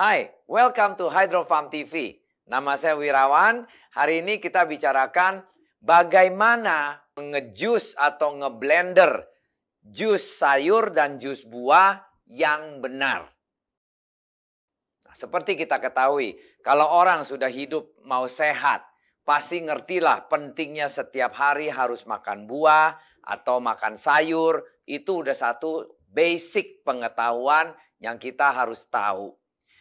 Hai, welcome to Hydrofarm TV. Nama saya Wirawan. Hari ini kita bicarakan bagaimana ngejus atau ngeblender jus sayur dan jus buah yang benar. Nah, seperti kita ketahui, kalau orang sudah hidup mau sehat, pasti ngertilah pentingnya setiap hari harus makan buah atau makan sayur. Itu udah satu basic pengetahuan yang kita harus tahu.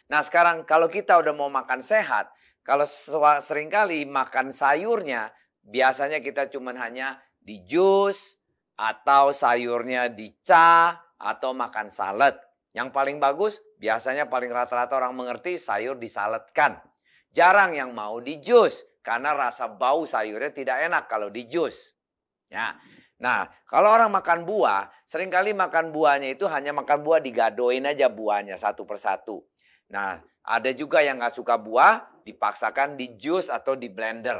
Nah sekarang kalau kita udah mau makan sehat, kalau seringkali makan sayurnya, biasanya kita cuman hanya di jus, atau sayurnya di atau makan salad. Yang paling bagus, biasanya paling rata-rata orang mengerti sayur disaladkan. Jarang yang mau di jus, karena rasa bau sayurnya tidak enak kalau di jus. Ya. Nah, kalau orang makan buah, seringkali makan buahnya itu hanya makan buah digadoin aja buahnya satu persatu. Nah, ada juga yang nggak suka buah, dipaksakan di jus atau di blender.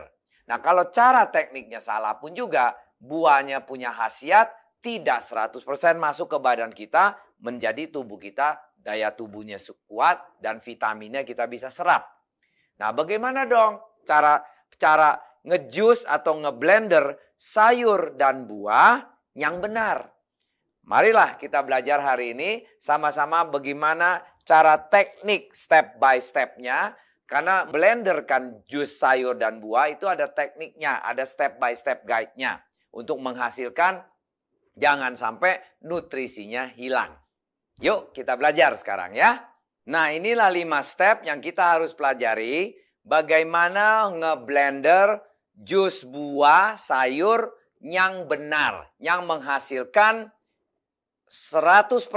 Nah, kalau cara tekniknya salah pun juga, buahnya punya khasiat tidak 100% masuk ke badan kita, menjadi tubuh kita, daya tubuhnya kuat, dan vitaminnya kita bisa serap. Nah, bagaimana dong cara cara ngejus atau ngeblender sayur dan buah yang benar? Marilah kita belajar hari ini sama-sama bagaimana cara teknik step by stepnya karena blender kan jus sayur dan buah itu ada tekniknya, ada step by step guide-nya untuk menghasilkan jangan sampai nutrisinya hilang. Yuk kita belajar sekarang ya. Nah inilah lima step yang kita harus pelajari bagaimana ngeblender jus buah sayur yang benar, yang menghasilkan 100%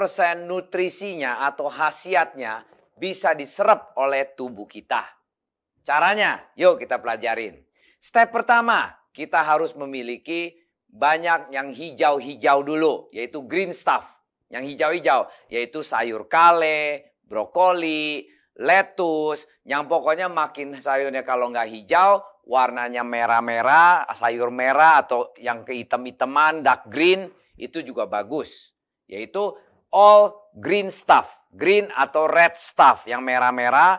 nutrisinya atau khasiatnya bisa diserap oleh tubuh kita. Caranya, yuk kita pelajarin. Step pertama, kita harus memiliki banyak yang hijau-hijau dulu, yaitu green stuff. Yang hijau-hijau, yaitu sayur kale, brokoli, letus, yang pokoknya makin sayurnya kalau nggak hijau, warnanya merah-merah, sayur merah atau yang kehitam-hitaman dark green, itu juga bagus. Yaitu all green stuff, green atau red stuff yang merah-merah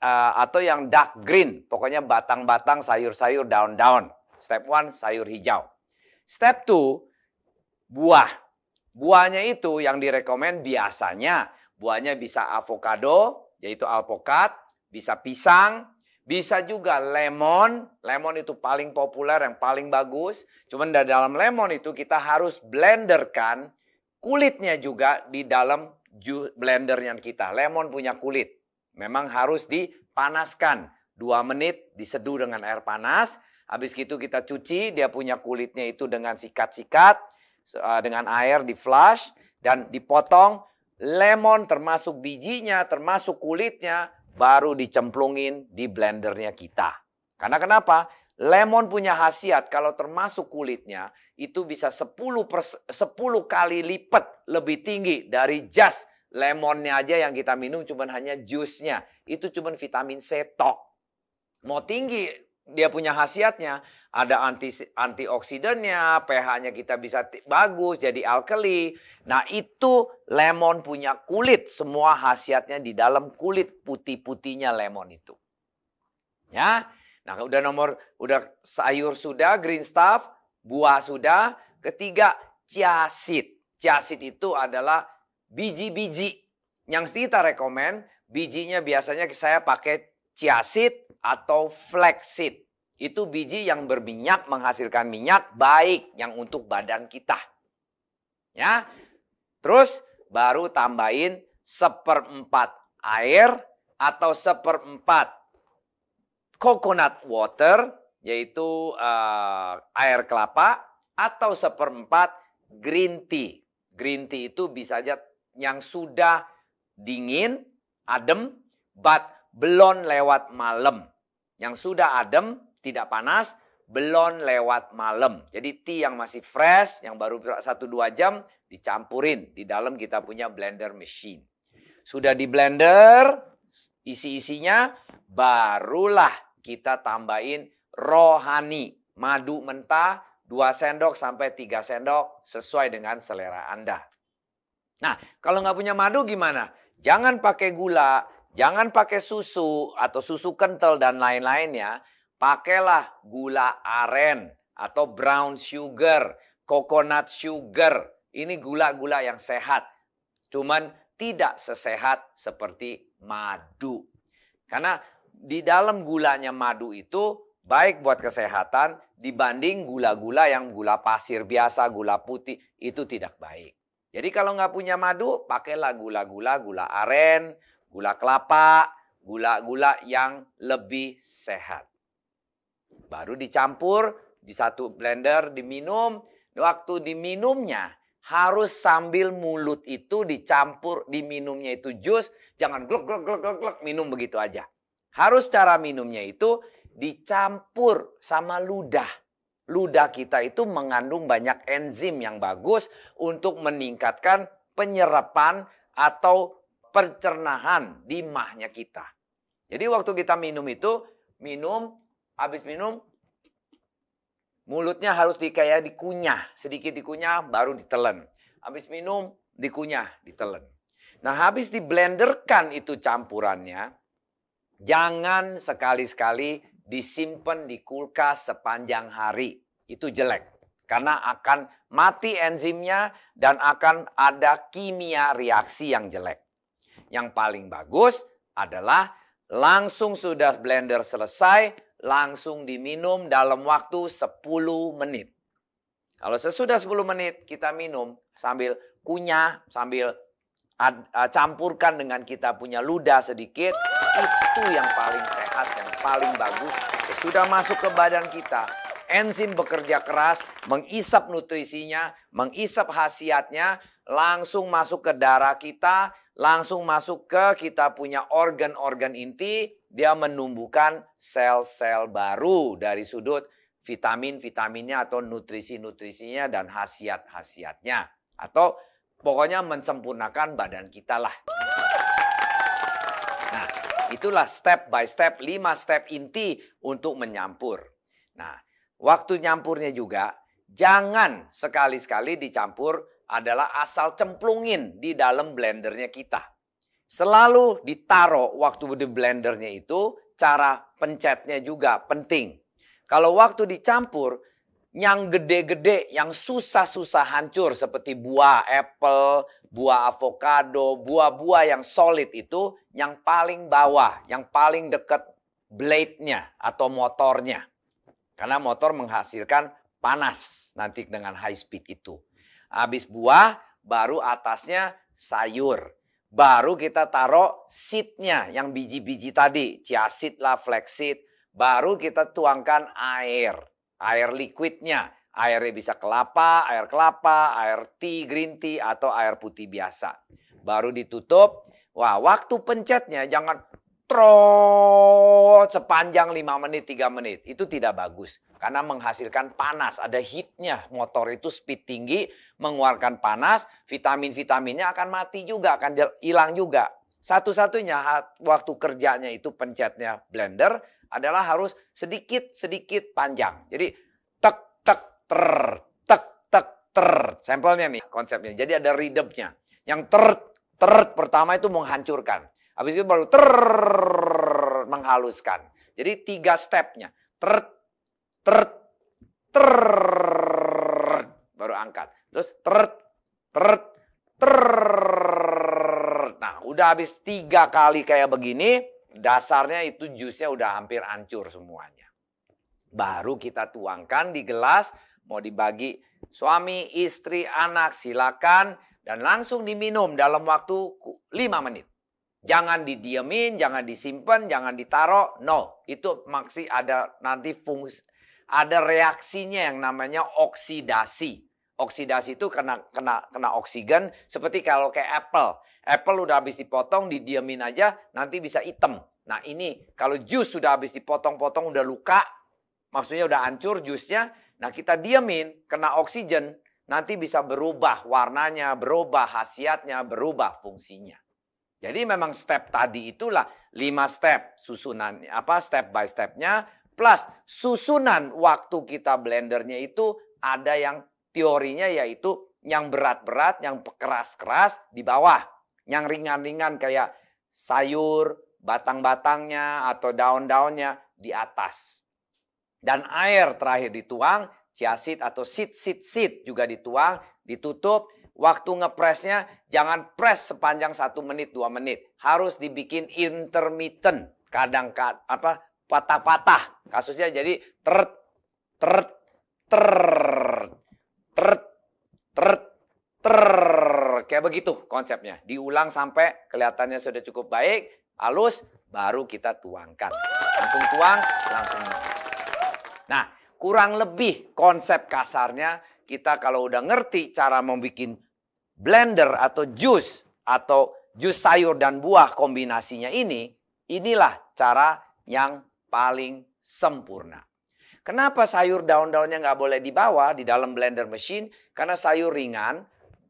uh, atau yang dark green, pokoknya batang-batang, sayur-sayur, daun-daun. Step one, sayur hijau. Step two, buah. Buahnya itu yang direkomend biasanya buahnya bisa avocado, yaitu alpukat, bisa pisang, bisa juga lemon. Lemon itu paling populer, yang paling bagus. Cuman dalam lemon itu kita harus blenderkan kulitnya juga di dalam blendernya kita. Lemon punya kulit. Memang harus dipanaskan. Dua menit diseduh dengan air panas. Habis itu kita cuci, dia punya kulitnya itu dengan sikat-sikat, eh, dengan air di flush, dan dipotong. Lemon termasuk bijinya, termasuk kulitnya, baru dicemplungin di blendernya kita. Karena kenapa? Lemon punya khasiat kalau termasuk kulitnya itu bisa 10, 10 kali lipat lebih tinggi dari jas. Lemonnya aja yang kita minum cuman hanya jusnya. Itu cuman vitamin C tok. Mau tinggi dia punya khasiatnya. Ada anti antioksidannya, pH-nya kita bisa bagus, jadi alkali. Nah itu lemon punya kulit. Semua khasiatnya di dalam kulit putih-putihnya lemon itu. Ya, Nah, udah nomor udah sayur sudah, green stuff, buah sudah, ketiga chiasit chiasit itu adalah biji-biji. Yang kita rekomen, bijinya biasanya saya pakai chiasit atau flaxseed. Itu biji yang berminyak menghasilkan minyak baik yang untuk badan kita. Ya. Terus baru tambahin seperempat air atau seperempat coconut water, yaitu uh, air kelapa, atau seperempat green tea. Green tea itu bisa aja yang sudah dingin, adem, but belum lewat malam. Yang sudah adem, tidak panas, belum lewat malam. Jadi tea yang masih fresh, yang baru 1-2 jam, dicampurin. Di dalam kita punya blender machine. Sudah di blender, isi-isinya, barulah kita tambahin rohani, madu mentah 2 sendok sampai 3 sendok sesuai dengan selera Anda. Nah, kalau nggak punya madu gimana? Jangan pakai gula, jangan pakai susu atau susu kental dan lain-lainnya. Pakailah gula aren atau brown sugar, coconut sugar. Ini gula-gula yang sehat. Cuman tidak sesehat seperti madu. Karena di dalam gulanya madu itu baik buat kesehatan dibanding gula-gula yang gula pasir biasa, gula putih itu tidak baik. Jadi kalau nggak punya madu, pakailah gula-gula, gula aren, gula kelapa, gula-gula yang lebih sehat. Baru dicampur di satu blender, diminum. Waktu diminumnya harus sambil mulut itu dicampur, diminumnya itu jus. Jangan gluk gluk gluk gluk, gluk minum begitu aja. Harus cara minumnya itu dicampur sama ludah. Ludah kita itu mengandung banyak enzim yang bagus untuk meningkatkan penyerapan atau pencernaan di mahnya kita. Jadi waktu kita minum itu, minum, habis minum, mulutnya harus di, kayak dikunyah, sedikit dikunyah baru ditelan. Habis minum, dikunyah, ditelan. Nah habis diblenderkan itu campurannya, Jangan sekali-sekali disimpan di kulkas sepanjang hari. Itu jelek. Karena akan mati enzimnya dan akan ada kimia reaksi yang jelek. Yang paling bagus adalah langsung sudah blender selesai, langsung diminum dalam waktu 10 menit. Kalau sesudah 10 menit kita minum sambil kunyah, sambil eh, campurkan dengan kita punya ludah sedikit itu yang paling sehat, dan paling bagus. Sudah masuk ke badan kita, enzim bekerja keras, mengisap nutrisinya, mengisap khasiatnya, langsung masuk ke darah kita, langsung masuk ke kita punya organ-organ inti, dia menumbuhkan sel-sel baru dari sudut vitamin-vitaminnya atau nutrisi-nutrisinya dan khasiat-khasiatnya. Atau pokoknya mensempurnakan badan kita lah itulah step by step, lima step inti untuk menyampur. Nah, waktu nyampurnya juga jangan sekali-sekali dicampur adalah asal cemplungin di dalam blendernya kita. Selalu ditaruh waktu di blendernya itu cara pencetnya juga penting. Kalau waktu dicampur yang gede-gede, yang susah-susah hancur seperti buah apple, buah avocado, buah-buah yang solid itu yang paling bawah, yang paling dekat blade-nya atau motornya. Karena motor menghasilkan panas nanti dengan high speed itu. Habis buah, baru atasnya sayur. Baru kita taruh nya yang biji-biji tadi, chia seed lah, flax seed. Baru kita tuangkan air air liquidnya. Airnya bisa kelapa, air kelapa, air tea, green tea, atau air putih biasa. Baru ditutup. Wah, waktu pencetnya jangan trot sepanjang 5 menit, 3 menit. Itu tidak bagus. Karena menghasilkan panas. Ada heatnya. Motor itu speed tinggi, mengeluarkan panas. Vitamin-vitaminnya akan mati juga, akan hilang juga. Satu-satunya waktu kerjanya itu pencetnya blender adalah harus sedikit-sedikit panjang. Jadi tek tek ter tek tek ter sampelnya nih konsepnya. Jadi ada rhythmnya. Yang ter ter pertama itu menghancurkan. Habis itu baru ter menghaluskan. Jadi tiga stepnya. Ter ter ter baru angkat. Terus ter ter Udah habis tiga kali kayak begini, dasarnya itu jusnya udah hampir hancur semuanya. Baru kita tuangkan di gelas, mau dibagi suami, istri, anak silakan dan langsung diminum dalam waktu lima menit. Jangan didiemin, jangan disimpan, jangan ditaruh. No, itu maksi ada nanti fungsi ada reaksinya yang namanya oksidasi oksidasi itu kena kena kena oksigen seperti kalau kayak apple. Apple udah habis dipotong, didiamin aja, nanti bisa hitam. Nah ini kalau jus sudah habis dipotong-potong, udah luka, maksudnya udah hancur jusnya. Nah kita diamin, kena oksigen, nanti bisa berubah warnanya, berubah khasiatnya, berubah fungsinya. Jadi memang step tadi itulah lima step susunan apa step by stepnya plus susunan waktu kita blendernya itu ada yang Teorinya yaitu yang berat-berat, yang keras-keras di bawah. Yang ringan-ringan kayak sayur, batang-batangnya atau daun-daunnya di atas. Dan air terakhir dituang, ciasit atau sit-sit-sit juga dituang, ditutup. Waktu ngepresnya jangan press sepanjang satu menit, dua menit. Harus dibikin intermittent, kadang apa patah-patah. Kasusnya jadi ter ter ter Ter, kayak begitu konsepnya. Diulang sampai kelihatannya sudah cukup baik, halus, baru kita tuangkan. Langsung tuang, langsung. Nah, kurang lebih konsep kasarnya kita kalau udah ngerti cara membuat blender atau jus atau jus sayur dan buah kombinasinya ini, inilah cara yang paling sempurna. Kenapa sayur daun-daunnya nggak boleh dibawa di dalam blender machine Karena sayur ringan,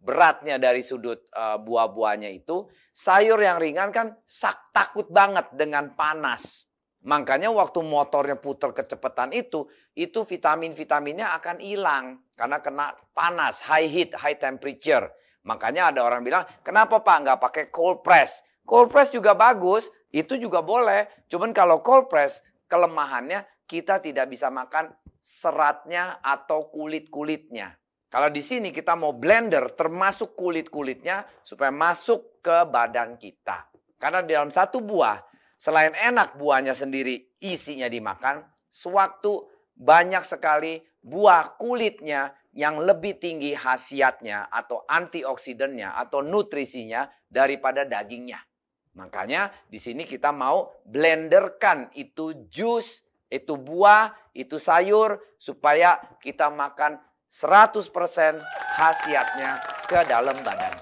beratnya dari sudut uh, buah-buahnya itu, sayur yang ringan kan sak takut banget dengan panas. Makanya waktu motornya putar kecepatan itu, itu vitamin-vitaminnya akan hilang karena kena panas, high heat, high temperature. Makanya ada orang bilang, kenapa Pak nggak pakai cold press? Cold press juga bagus, itu juga boleh. Cuman kalau cold press, kelemahannya kita tidak bisa makan seratnya atau kulit-kulitnya. Kalau di sini kita mau blender termasuk kulit-kulitnya supaya masuk ke badan kita. Karena di dalam satu buah, selain enak buahnya sendiri isinya dimakan, sewaktu banyak sekali buah kulitnya yang lebih tinggi khasiatnya atau antioksidannya atau nutrisinya daripada dagingnya. Makanya di sini kita mau blenderkan itu jus, itu buah, itu sayur supaya kita makan 100% khasiatnya ke dalam badan.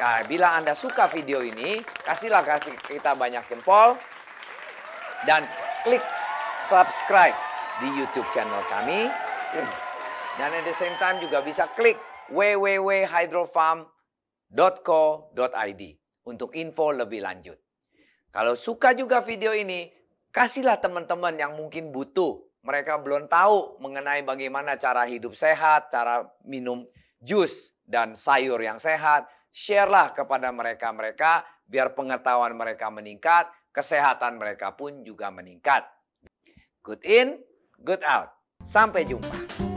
Nah, bila Anda suka video ini, kasihlah kasih kita banyak jempol dan klik subscribe di YouTube channel kami. Dan at the same time juga bisa klik www.hydrofarm.co.id untuk info lebih lanjut. Kalau suka juga video ini, kasihlah teman-teman yang mungkin butuh mereka belum tahu mengenai bagaimana cara hidup sehat, cara minum jus dan sayur yang sehat, sharelah kepada mereka-mereka biar pengetahuan mereka meningkat, kesehatan mereka pun juga meningkat. Good in, good out. Sampai jumpa.